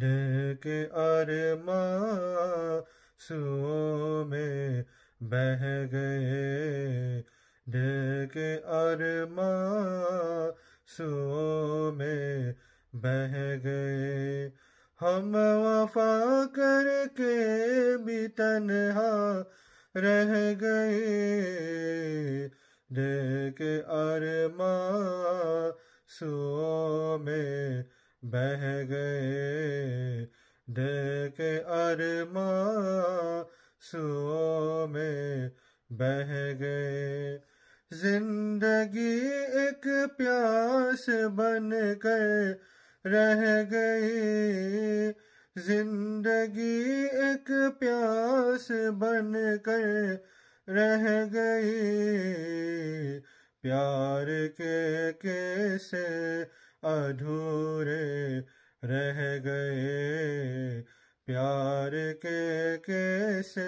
देख अरमा सुओ में बह गए देख अरमा सुओ में बह गए हम वफा करके भी तनहा रह गए देख अरमा सुओ में बह गए देख अरमा सुओ में बह गए जिंदगी एक प्यास बन गए रह गई जिंदगी एक प्यास बन गए रह गई प्यार के कैसे अधूरे रह गए प्यार के कैसे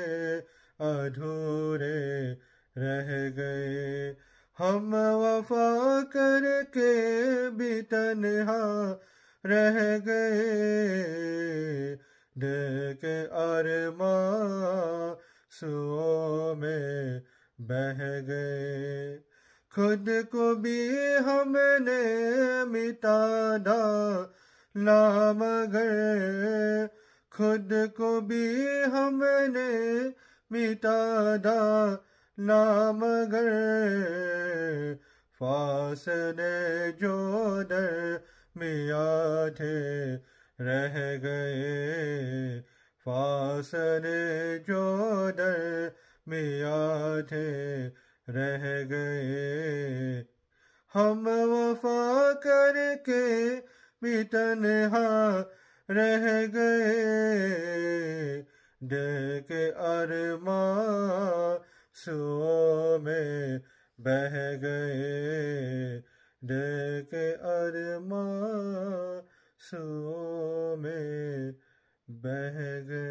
अधूरे रह गए हम वफा करके भी तनहा रह गए देख अरमा सुओ में बह गए खुद को भी हमने मिटाना लाम गए खुद को भी हमने मिटा दा ला मगर फासने जो दर मिया थे रह गए फासने जो दर मिया थे रह गए हम वफा करके भी तनहा रह गए देख के अरमा सुओ में बह गए देख के अरमा सो में बह गए